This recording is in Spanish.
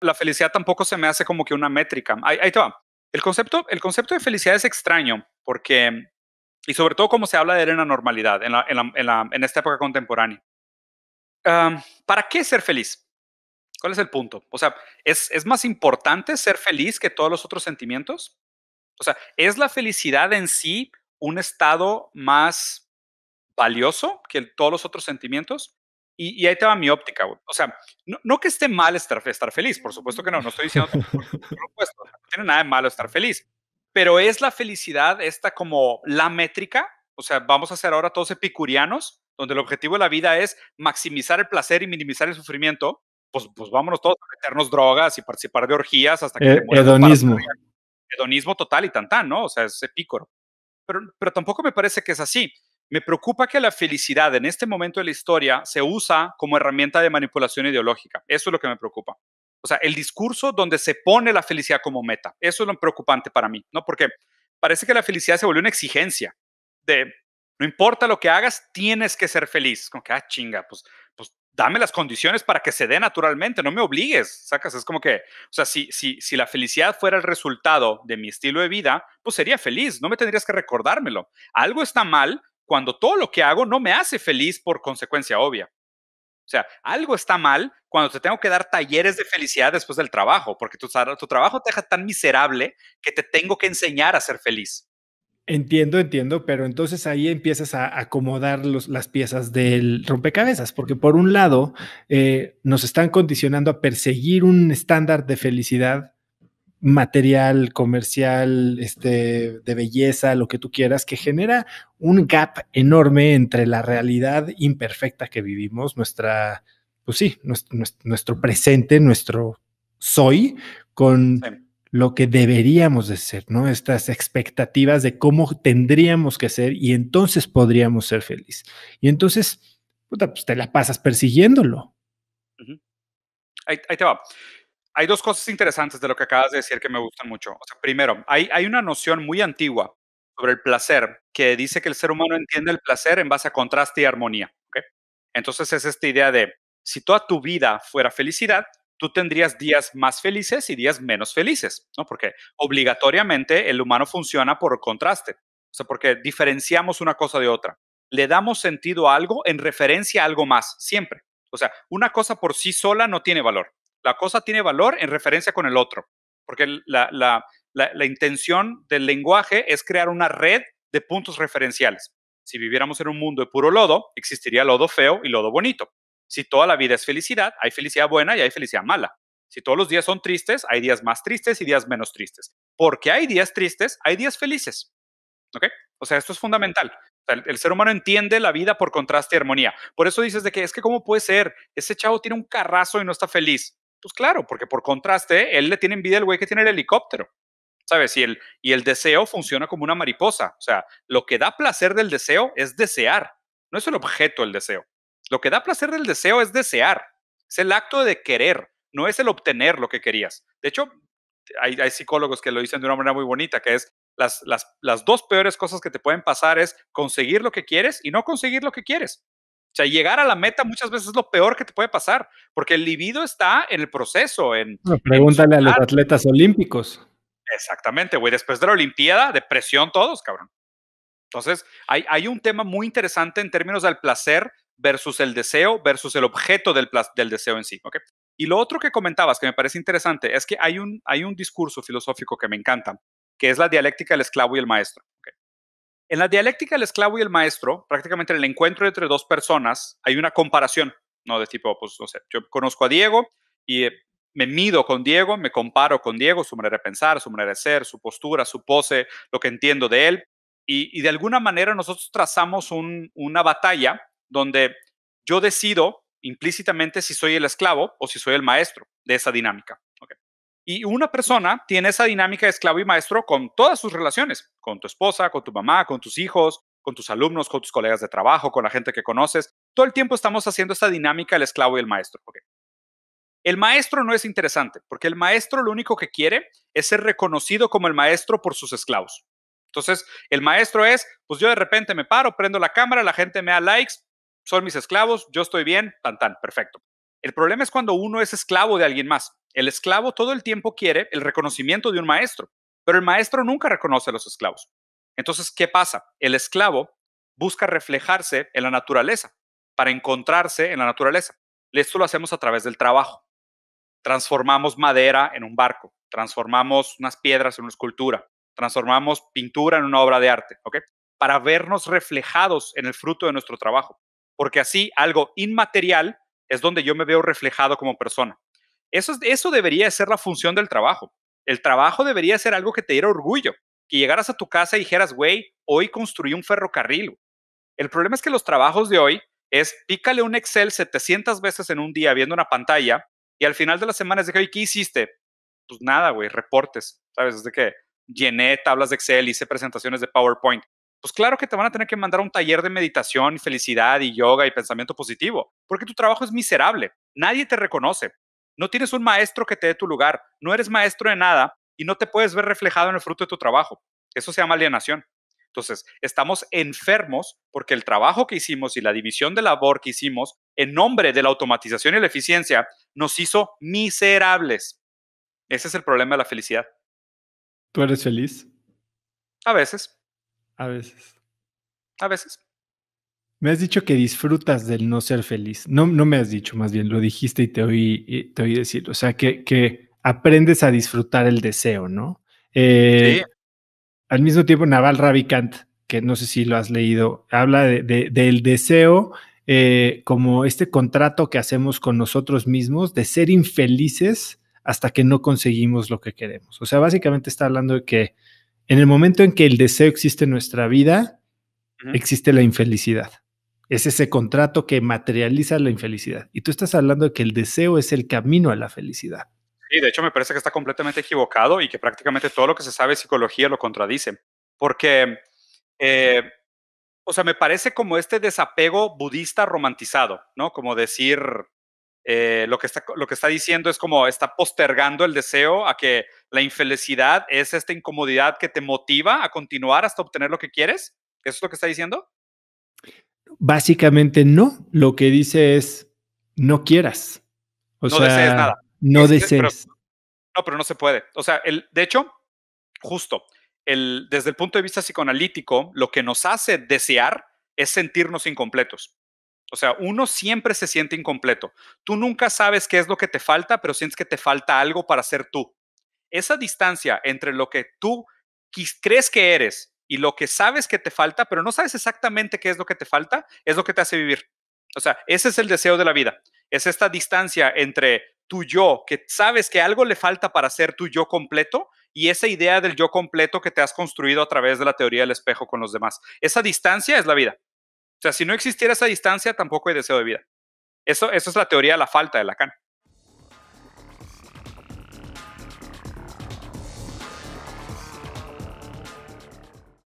la felicidad tampoco se me hace como que una métrica. Ahí, ahí te va. El concepto, el concepto de felicidad es extraño porque, y sobre todo como se habla de él la normalidad, en, esta época contemporánea. ¿Para qué ser feliz? ¿Cuál es el punto? O sea, ¿es, más importante ser feliz que todos los otros sentimientos? O sea, ¿es la felicidad en sí un estado más valioso que todos los otros sentimientos? Y, y, ahí estaba mi óptica, O sea, no, que esté mal estar, feliz, por supuesto que no, no estoy diciendo por, no tiene nada de malo estar feliz, pero es la felicidad esta como la métrica, o sea, vamos a ser ahora todos epicurianos, donde el objetivo de la vida es maximizar el placer y minimizar el sufrimiento, pues, pues vámonos todos a meternos drogas y participar de orgías hasta que... Eh, hedonismo. Hedonismo total y tan, ¿no? O sea, es epícoro. Pero, pero tampoco me parece que es así. Me preocupa que la felicidad en este momento de la historia se usa como herramienta de manipulación ideológica. Eso es lo que me preocupa. O sea, el discurso donde se pone la felicidad como meta. Eso es lo preocupante para mí, ¿no? Porque parece que la felicidad se volvió una exigencia de no importa lo que hagas, tienes que ser feliz. Como que, ah, chinga, pues, pues dame las condiciones para que se dé naturalmente, no me obligues, sacas, es como que, o sea, si, si, si la felicidad fuera el resultado de mi estilo de vida, pues sería feliz, no me tendrías que recordármelo. Algo está mal cuando todo lo que hago no me hace feliz por consecuencia obvia. O sea, algo está mal cuando te tengo que dar talleres de felicidad después del trabajo, porque tu, trabajo te deja tan miserable que te tengo que enseñar a ser feliz. Entiendo, entiendo, pero entonces ahí empiezas a acomodar las piezas del rompecabezas, porque por un lado eh, nos están condicionando a perseguir un estándar de felicidad material comercial, este, de belleza, lo que tú quieras, que genera un gap enorme entre la realidad imperfecta que vivimos, nuestra, pues sí, nuestro, presente, nuestro soy, con lo que deberíamos de ser, ¿no? Estas expectativas de cómo tendríamos que ser y entonces podríamos ser felices. Y entonces, puta, pues te la pasas persiguiéndolo. ahí te va hay dos cosas interesantes de lo que acabas de decir que me gustan mucho. O sea, primero, hay, hay una noción muy antigua sobre el placer que dice que el ser humano entiende el placer en base a contraste y armonía. Entonces es esta idea de, si toda tu vida fuera felicidad, tú tendrías días más felices y días menos felices, ¿no? Porque obligatoriamente el humano funciona por contraste, o sea, porque diferenciamos una cosa de otra. Le damos sentido a algo en referencia a algo más, siempre. O sea, una cosa por sí sola no tiene valor la cosa tiene valor en referencia con el otro, porque la, intención del lenguaje es crear una red de puntos referenciales. Si viviéramos en un mundo de puro lodo, existiría lodo feo y lodo bonito. Si toda la vida es felicidad, hay felicidad buena y hay felicidad mala. Si todos los días son tristes, hay días más tristes y días menos tristes. Porque hay días tristes, hay días felices. ¿Ok? O sea, esto es fundamental. el, el, ser humano entiende la vida por contraste y armonía. Por eso dices de que es que cómo puede ser, ese chavo tiene un carrazo y no está feliz. Pues, claro, porque por contraste, él le tiene envidia al güey que tiene el helicóptero. ¿Sabes? Y el, y el deseo funciona como una mariposa. O sea, lo que da placer del deseo es desear. No es el objeto el deseo. Lo que da placer del deseo es desear. Es el acto de querer. No es el obtener lo que querías. De hecho, hay, hay psicólogos que lo dicen de una manera muy bonita, que es las, las, las dos peores cosas que te pueden pasar es conseguir lo que quieres y no conseguir lo que quieres. O sea, llegar a la meta muchas veces es lo peor que te puede pasar, porque el libido está en el proceso. En, pregúntale a los atletas olímpicos. Exactamente, güey. Después de la Olimpiada, depresión todos, cabrón. Entonces, hay, un tema muy interesante en términos del placer versus el deseo versus el objeto del, deseo en sí. Y lo otro que comentabas que me parece interesante es que hay un, discurso filosófico que me encanta, que es la dialéctica del esclavo y el maestro. ¿okay? En la dialéctica del esclavo y el maestro, prácticamente en el encuentro entre dos personas, hay una comparación, ¿no? De tipo, pues, no sé, yo conozco a Diego y eh, me mido con Diego, me comparo con Diego, su manera de pensar, su manera de ser, su postura, su pose, lo que entiendo de él. Y, de alguna manera nosotros trazamos una batalla donde yo decido implícitamente si soy el esclavo o si soy el maestro de esa dinámica. Y una persona tiene esa dinámica de esclavo y maestro con todas sus relaciones, con tu esposa, con tu mamá, con tus hijos, con tus alumnos, con tus colegas de trabajo, con la gente que conoces. Todo el tiempo estamos haciendo esta dinámica del esclavo y el maestro. El maestro no es interesante, porque el maestro lo único que quiere es ser reconocido como el maestro por sus esclavos. Entonces, el maestro es, pues yo de repente me paro, prendo la cámara, la gente me da likes, son mis esclavos, yo estoy bien, tan tan, perfecto. El problema es cuando uno es esclavo de alguien más. El esclavo todo el tiempo quiere el reconocimiento de un maestro, pero el maestro nunca reconoce a los esclavos. Entonces, ¿qué pasa? El esclavo busca reflejarse en la naturaleza, para encontrarse en la naturaleza. Esto lo hacemos a través del trabajo. Transformamos madera en un barco, transformamos unas piedras en una escultura, transformamos pintura en una obra de arte, ¿ok? Para vernos reflejados en el fruto de nuestro trabajo, porque así algo inmaterial es donde yo me veo reflejado como persona. Eso, debería ser la función del trabajo. El trabajo debería ser algo que te diera orgullo, que llegaras a tu casa y dijeras, güey, hoy construí un ferrocarril. El problema es que los trabajos de hoy es pícale un Excel 700 veces en un día viendo una pantalla y al final de la semana es de que, ¿qué hiciste? Pues nada, güey, reportes, ¿sabes? Es de que llené tablas de Excel, hice presentaciones de PowerPoint. Pues claro que te van a tener que mandar a un taller de meditación, y felicidad y yoga y pensamiento positivo, porque tu trabajo es miserable. Nadie te reconoce. No tienes un maestro que te dé tu lugar, no eres maestro de nada y no te puedes ver reflejado en el fruto de tu trabajo. Eso se llama alienación. Entonces, estamos enfermos porque el trabajo que hicimos y la división de labor que hicimos en nombre de la automatización y la eficiencia nos hizo miserables. Ese es el problema de la felicidad. ¿Tú eres feliz? A veces. A veces. A veces. Me has dicho que disfrutas del no ser feliz. No, no me has dicho, más bien lo dijiste y te oí, te decir. O sea, que, que, aprendes a disfrutar el deseo, ¿no? Eh, al mismo tiempo, Naval Ravikant, que no sé si lo has leído, habla del deseo eh, como este contrato que hacemos con nosotros mismos de ser infelices hasta que no conseguimos lo que queremos. O sea, básicamente está hablando de que en el momento en que el deseo existe en nuestra vida, existe la infelicidad. Es ese contrato que materializa la infelicidad. Y tú estás hablando de que el deseo es el camino a la felicidad. Sí, de hecho me parece que está completamente equivocado y que prácticamente todo lo que se sabe de psicología lo contradice. Porque, eh, o sea, me parece como este desapego budista romantizado, ¿no? Como decir, eh, lo, que está, lo que está diciendo es como está postergando el deseo a que la infelicidad es esta incomodidad que te motiva a continuar hasta obtener lo que quieres. ¿Eso es lo que está diciendo? Básicamente no, lo que dice es no quieras. O no sea, No desees. Pero, no, pero no se puede. O sea, el, de hecho, justo, el, desde el punto de vista psicoanalítico, lo que nos hace desear es sentirnos incompletos. O sea, uno siempre se siente incompleto. Tú nunca sabes qué es lo que te falta, pero sientes que te falta algo para ser tú. Esa distancia entre lo que tú crees que eres y lo que sabes que te falta, pero no sabes exactamente qué es lo que te falta, es lo que te hace vivir. O sea, ese es el deseo de la vida. Es esta distancia entre tu yo, que sabes que algo le falta para ser tu yo completo, y esa idea del yo completo que te has construido a través de la teoría del espejo con los demás. Esa distancia es la vida. O sea, si no existiera esa distancia, tampoco hay deseo de vida. Eso, eso es la teoría de la falta de Lacan.